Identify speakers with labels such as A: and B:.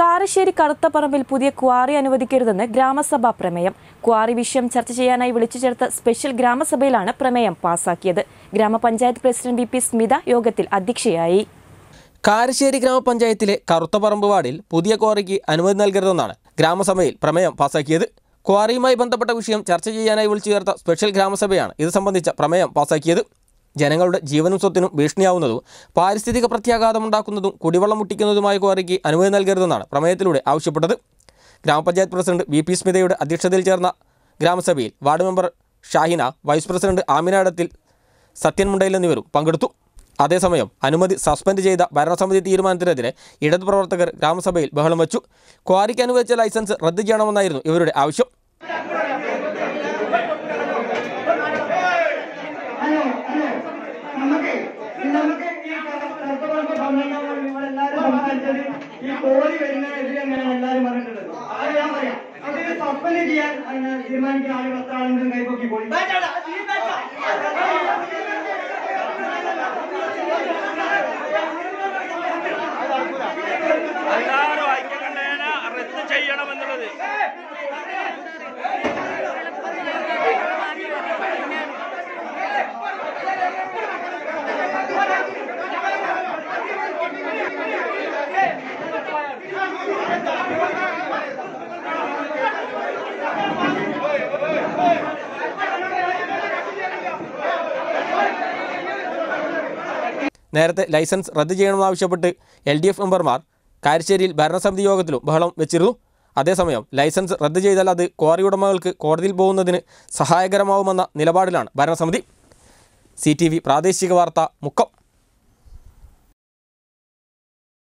A: കാരശ്ശേരി കറുത്തപ്പറമ്പിൽ പുതിയ ക്വാറി അനുവദിക്കരുതെന്ന് ഗ്രാമസഭാ പ്രമേയം ക്വാറി വിഷയം ചർച്ച ചെയ്യാനായി വിളിച്ചു ചേർത്ത സ്പെഷ്യൽ ഗ്രാമസഭയിലാണ് പ്രമേയം പാസാക്കിയത് ഗ്രാമപഞ്ചായത്ത് പ്രസിഡന്റ് വി പി സ്മിത യോഗത്തിൽ അധ്യക്ഷയായി
B: കാരശ്ശേരി ഗ്രാമപഞ്ചായത്തിലെ കറുത്തപ്പറമ്പ് വാർഡിൽ പുതിയ ക്വാറിക്ക് അനുമതി നൽകരുതെന്നാണ് ഗ്രാമസഭയിൽ പ്രമേയം പാസാക്കിയത് ക്വാറിയുമായി ബന്ധപ്പെട്ട വിഷയം ചർച്ച ചെയ്യാനായി വിളിച്ചു ചേർത്ത സ്പെഷ്യൽ ഗ്രാമസഭയാണ് ഇത് സംബന്ധിച്ച പ്രമേയം പാസാക്കിയത് ജനങ്ങളുടെ ജീവനും സ്വത്തിനും ഭീഷണിയാവുന്നതും പാരിസ്ഥിതിക പ്രത്യാഘാതമുണ്ടാക്കുന്നതും കുടിവെള്ളം മുട്ടിക്കുന്നതുമായ ക്വാറിക്ക് അനുമതി നൽകരുതെന്നാണ് പ്രമേയത്തിലൂടെ ആവശ്യപ്പെട്ടത് ഗ്രാമപഞ്ചായത്ത് പ്രസിഡന്റ് വി പി സ്മിതയുടെ അധ്യക്ഷതയിൽ ചേർന്ന ഗ്രാമസഭയിൽ ward member Shahina vice president ആമിനാടത്തിൽ സത്യൻ മുണ്ടയിൽ എന്നിവരും പങ്കെടുത്തു അതേസമയം അനുമതി സസ്പെൻഡ് ചെയ്ത ഭരണസമിതി തീരുമാനത്തിനെതിരെ ഇടതു പ്രവർത്തകർ ഗ്രാമസഭയിൽ ബഹളം വച്ചു ക്വാറിക്ക് അനുവദിച്ച ലൈസൻസ് റദ്ദ് ചെയ്യണമെന്നായിരുന്നു ഇവരുടെ ആവശ്യം
A: ഈ
C: കോഴി വരുന്നതിനെതിരെ അങ്ങനെ എല്ലാവരും പറഞ്ഞിട്ടുണ്ട് അത് ഞാൻ പറയാം അത് സപ്പന് ചെയ്യാൻ തീരുമാനിക്കുന്ന ആളുകൾ എത്ര ആളുകളും കൈപ്പൊക്കി പോയി എല്ലാവരും ഐക്യകണ്ഠേന റദ്ദ് ചെയ്യണമെന്നുള്ളത്
B: നേരത്തെ ലൈസൻസ് റദ്ദ് ചെയ്യണമെന്നാവശ്യപ്പെട്ട് എൽ ഡി എഫ് മെമ്പർമാർ കാരശ്ശേരിയിൽ ഭരണസമിതി യോഗത്തിലും ബഹളം വെച്ചിരുന്നു അതേസമയം ലൈസൻസ് റദ്ദ് ചെയ്താൽ അത് ക്വാറി ഉടമകൾക്ക് കോടതിയിൽ പോകുന്നതിന് സഹായകരമാവുമെന്ന നിലപാടിലാണ് ഭരണസമിതി സി പ്രാദേശിക വാർത്ത മുക്കം